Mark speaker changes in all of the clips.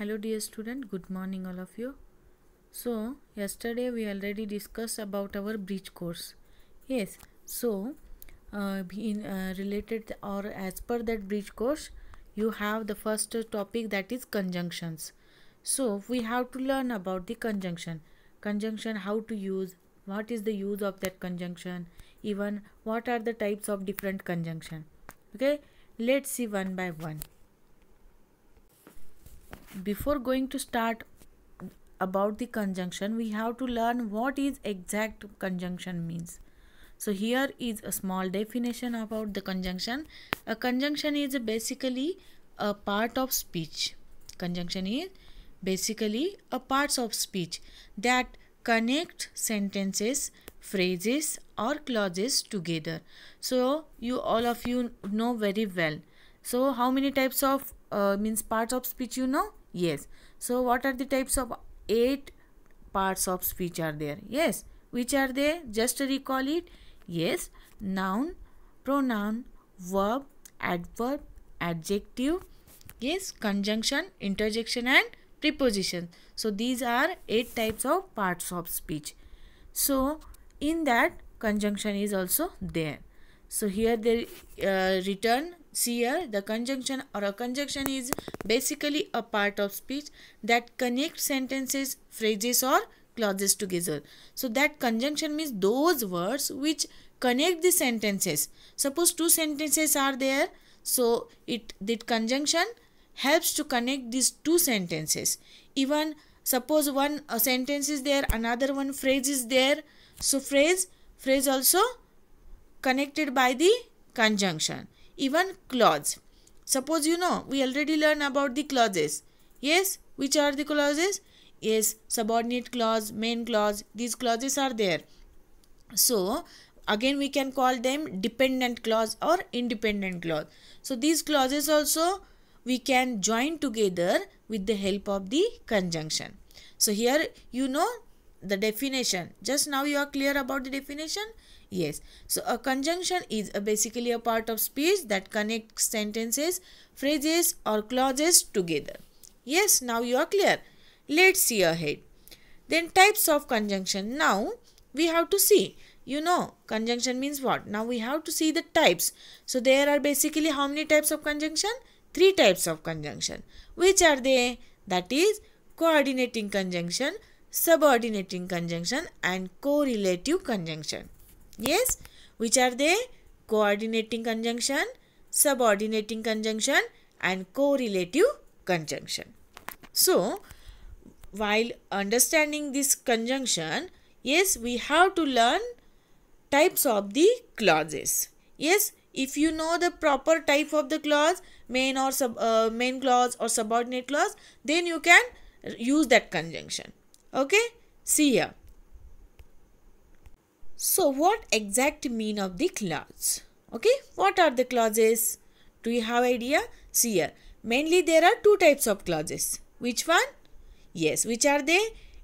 Speaker 1: hello dear student good morning all of you so yesterday we already discussed about our bridge course yes so uh, in uh, related or as per that bridge course you have the first topic that is conjunctions so we have to learn about the conjunction conjunction how to use what is the use of that conjunction even what are the types of different conjunction okay let's see one by one before going to start about the conjunction we have to learn what is exact conjunction means so here is a small definition about the conjunction a conjunction is basically a part of speech conjunction is basically a parts of speech that connect sentences phrases or clauses together so you all of you know very well so how many types of uh, means parts of speech you know Yes. So what are the types of eight parts of speech are there? Yes. Which are they? Just recall it. Yes. Noun, pronoun, verb, adverb, adjective. Yes. Conjunction, interjection and preposition. So these are eight types of parts of speech. So in that conjunction is also there. So here they uh, return see here the conjunction or a conjunction is basically a part of speech that connects sentences phrases or clauses together so that conjunction means those words which connect the sentences suppose two sentences are there so it that conjunction helps to connect these two sentences even suppose one a sentence is there another one phrase is there so phrase phrase also connected by the conjunction even clause. Suppose you know, we already learn about the clauses. Yes, which are the clauses? Yes, subordinate clause, main clause, these clauses are there. So, again we can call them dependent clause or independent clause. So, these clauses also we can join together with the help of the conjunction. So, here you know the definition. Just now you are clear about the definition. Yes. So a conjunction is a basically a part of speech that connects sentences, phrases or clauses together. Yes, now you are clear. Let's see ahead. Then types of conjunction. Now we have to see. You know conjunction means what? Now we have to see the types. So there are basically how many types of conjunction? Three types of conjunction. Which are they? That is coordinating conjunction, subordinating conjunction and correlative conjunction. Yes, which are they? Coordinating conjunction, subordinating conjunction and correlative conjunction. So, while understanding this conjunction, yes, we have to learn types of the clauses. Yes, if you know the proper type of the clause, main or sub, uh, main clause or subordinate clause, then you can use that conjunction. Okay, see here. So what exact mean of the clause? Okay, what are the clauses? Do you have idea? See here, mainly there are two types of clauses. Which one? Yes, which are they?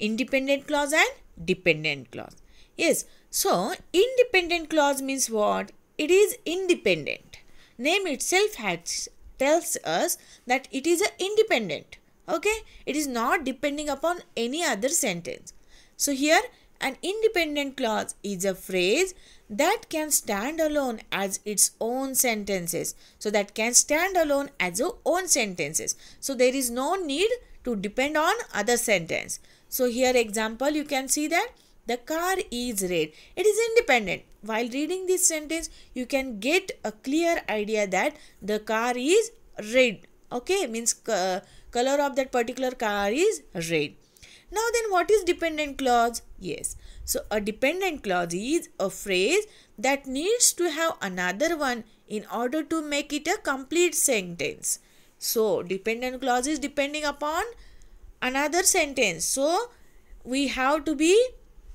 Speaker 1: Independent clause and dependent clause. Yes, so independent clause means what? It is independent. Name itself has, tells us that it is a independent. Okay, it is not depending upon any other sentence. So here an independent clause is a phrase that can stand alone as its own sentences. So that can stand alone as its own sentences. So there is no need to depend on other sentence. So here example you can see that the car is red. It is independent. While reading this sentence you can get a clear idea that the car is red. Okay means uh, color of that particular car is red. Now then what is dependent clause? Yes. So a dependent clause is a phrase that needs to have another one in order to make it a complete sentence. So dependent clause is depending upon another sentence. So we have to be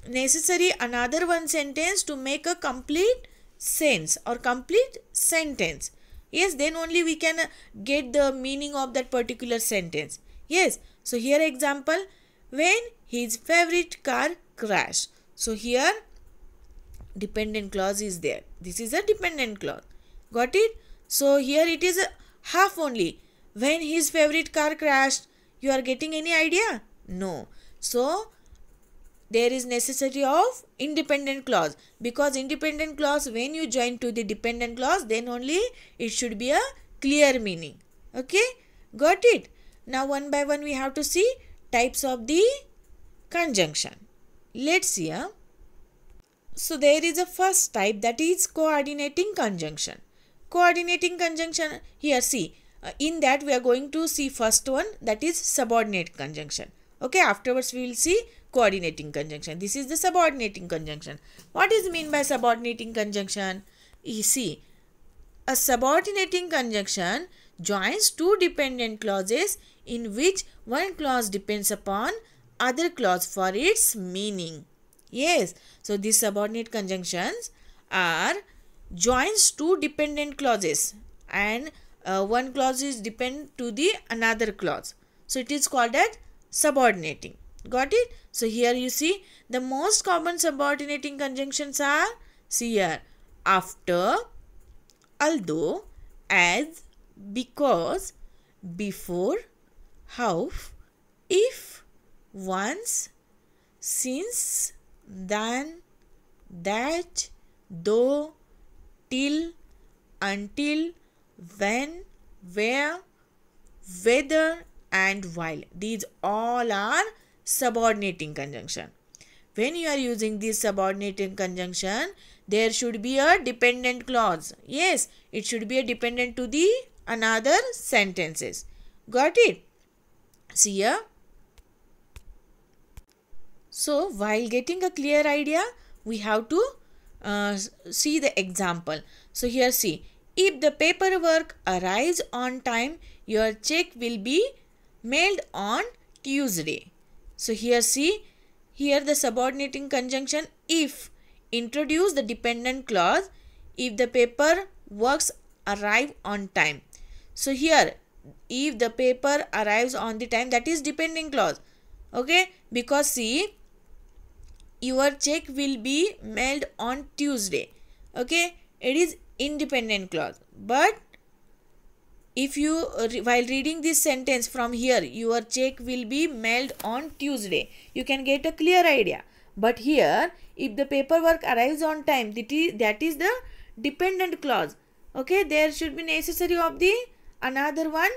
Speaker 1: necessary another one sentence to make a complete sense or complete sentence. Yes, then only we can get the meaning of that particular sentence. Yes, so here example, when his favorite car crashed. So here dependent clause is there. This is a dependent clause. Got it? So here it is half only. When his favorite car crashed, you are getting any idea? No. So there is necessity of independent clause because independent clause when you join to the dependent clause then only it should be a clear meaning. Okay? Got it? Now one by one we have to see types of the conjunction. Let's see. Huh? So there is a first type that is coordinating conjunction. Coordinating conjunction here see uh, in that we are going to see first one that is subordinate conjunction. Okay afterwards we will see coordinating conjunction. This is the subordinating conjunction. What is mean by subordinating conjunction? You see a subordinating conjunction joins two dependent clauses in which one clause depends upon other clause for its meaning. Yes, so these subordinate conjunctions are joins two dependent clauses and uh, one clause is depend to the another clause. So it is called as subordinating. Got it? So here you see the most common subordinating conjunctions are see here after, although, as, because before how if once since than that though till until when where whether and while these all are subordinating conjunction when you are using this subordinating conjunction there should be a dependent clause yes it should be a dependent to the another sentences. Got it? See ya. So while getting a clear idea, we have to uh, see the example. So here see, if the paperwork arrives on time, your check will be mailed on Tuesday. So here see, here the subordinating conjunction if introduce the dependent clause if the paper works arrive on time. So here, if the paper arrives on the time, that is depending clause. Okay, because see, your check will be mailed on Tuesday. Okay, it is independent clause. But if you, uh, while reading this sentence from here, your check will be mailed on Tuesday. You can get a clear idea. But here, if the paperwork arrives on time, that is, that is the dependent clause. Okay, there should be necessary of the another one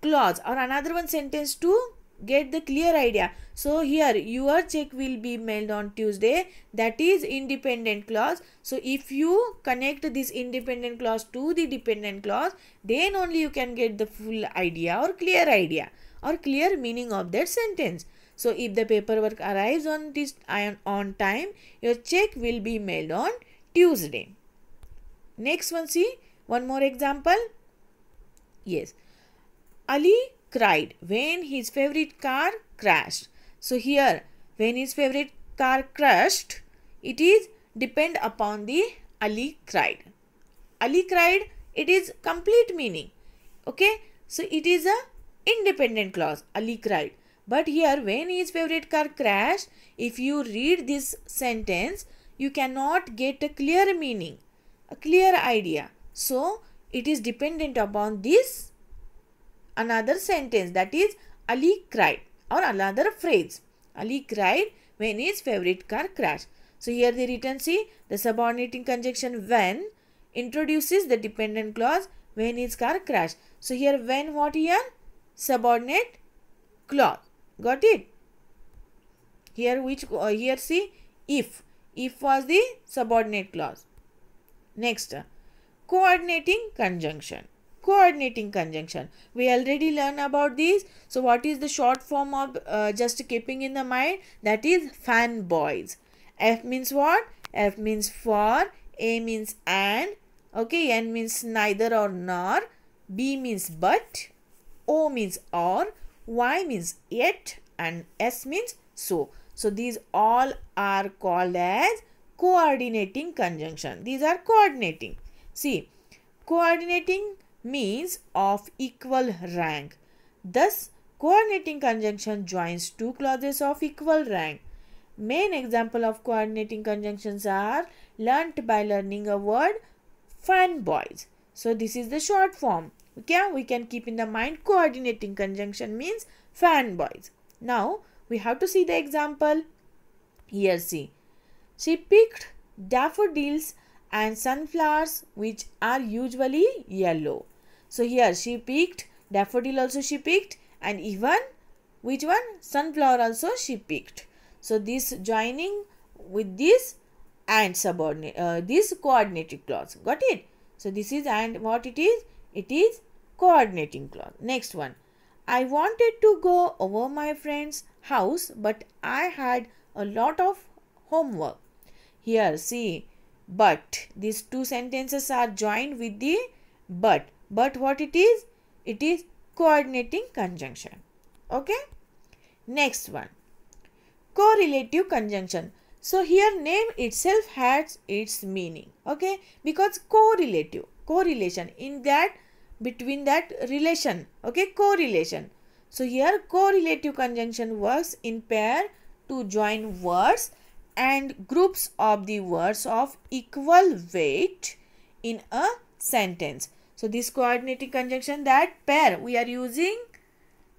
Speaker 1: clause or another one sentence to get the clear idea. So here your check will be mailed on Tuesday that is independent clause. So if you connect this independent clause to the dependent clause then only you can get the full idea or clear idea or clear meaning of that sentence. So if the paperwork arrives on this on time your check will be mailed on Tuesday. Next one see one more example. Yes. Ali cried when his favorite car crashed. So here, when his favorite car crashed, it is depend upon the Ali cried. Ali cried, it is complete meaning. Okay. So it is a independent clause. Ali cried. But here when his favorite car crashed, if you read this sentence, you cannot get a clear meaning, a clear idea. So it is dependent upon this another sentence that is Ali cried or another phrase. Ali cried when his favorite car crashed. So here the written see the subordinating conjunction when introduces the dependent clause when his car crashed. So here when what here? Subordinate clause. Got it? Here which uh, here see if. If was the subordinate clause. Next coordinating conjunction coordinating conjunction we already learn about these so what is the short form of uh, just keeping in the mind that is fanboys f means what f means for a means and okay n means neither or nor b means but o means or y means yet and s means so so these all are called as coordinating conjunction these are coordinating See, coordinating means of equal rank. Thus, coordinating conjunction joins two clauses of equal rank. Main example of coordinating conjunctions are learnt by learning a word, fanboys. So this is the short form. Okay, we can keep in the mind coordinating conjunction means fanboys. Now we have to see the example. Here see. She picked daffodils and sunflowers which are usually yellow. So here she picked daffodil also she picked and even which one sunflower also she picked. So this joining with this and subordinate uh, this coordinating clause got it. So this is and what it is it is coordinating clause. Next one I wanted to go over my friend's house but I had a lot of homework. Here see but these two sentences are joined with the but but what it is it is coordinating conjunction okay next one correlative conjunction so here name itself has its meaning okay because correlative correlation in that between that relation okay correlation so here correlative conjunction works in pair to join words and groups of the words of equal weight in a sentence. So, this coordinating conjunction that pair we are using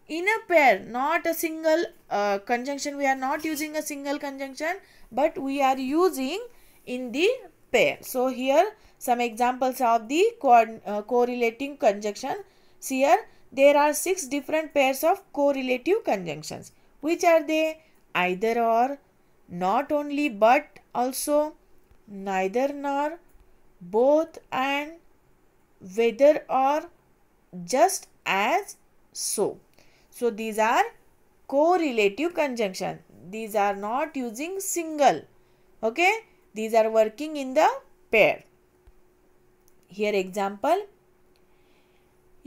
Speaker 1: in a pair not a single uh, conjunction we are not using a single conjunction but we are using in the pair. So, here some examples of the co uh, correlating conjunction. See here there are six different pairs of correlative conjunctions. Which are they? Either or, not only but also neither nor both and whether or just as so so these are correlative conjunction these are not using single okay these are working in the pair here example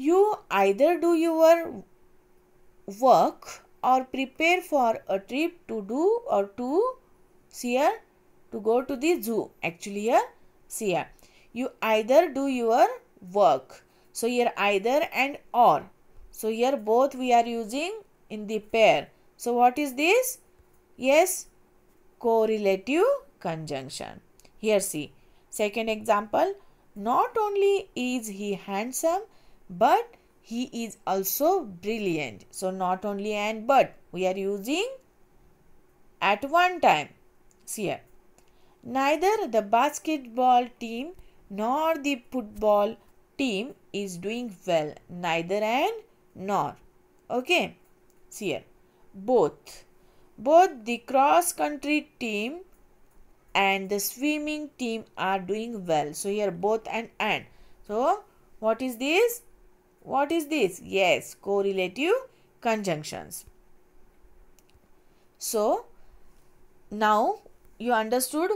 Speaker 1: you either do your work or prepare for a trip to do or to see a to go to the zoo actually a see a you either do your work so here either and or so here both we are using in the pair so what is this yes correlative conjunction here see second example not only is he handsome but he is also brilliant. So not only and but we are using at one time. See here. Neither the basketball team nor the football team is doing well. Neither and nor. Okay. See here. Both. Both the cross country team and the swimming team are doing well. So here both and and. So what is this? What is this? Yes, correlative conjunctions. So, now you understood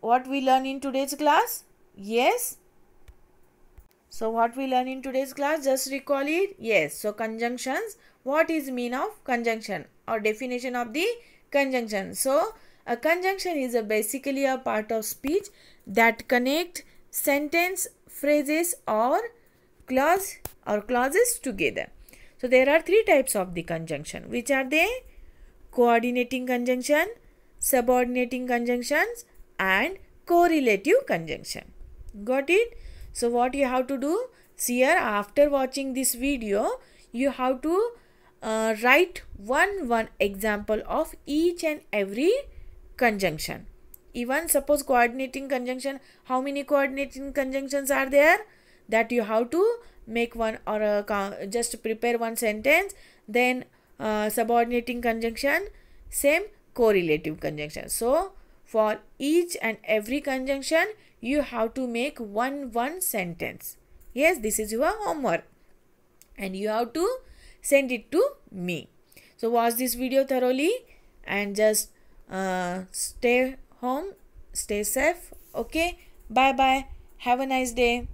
Speaker 1: what we learn in today's class? Yes. So, what we learn in today's class? Just recall it. Yes. So, conjunctions. What is mean of conjunction or definition of the conjunction? So, a conjunction is a basically a part of speech that connect sentence, phrases or clause or clauses together. So, there are three types of the conjunction. Which are they? Coordinating conjunction, subordinating conjunctions and correlative conjunction. Got it? So, what you have to do? See here after watching this video, you have to uh, write one one example of each and every conjunction. Even suppose coordinating conjunction, how many coordinating conjunctions are there? that you have to make one or a, just prepare one sentence then uh, subordinating conjunction same correlative conjunction so for each and every conjunction you have to make one one sentence yes this is your homework and you have to send it to me so watch this video thoroughly and just uh, stay home stay safe okay bye bye have a nice day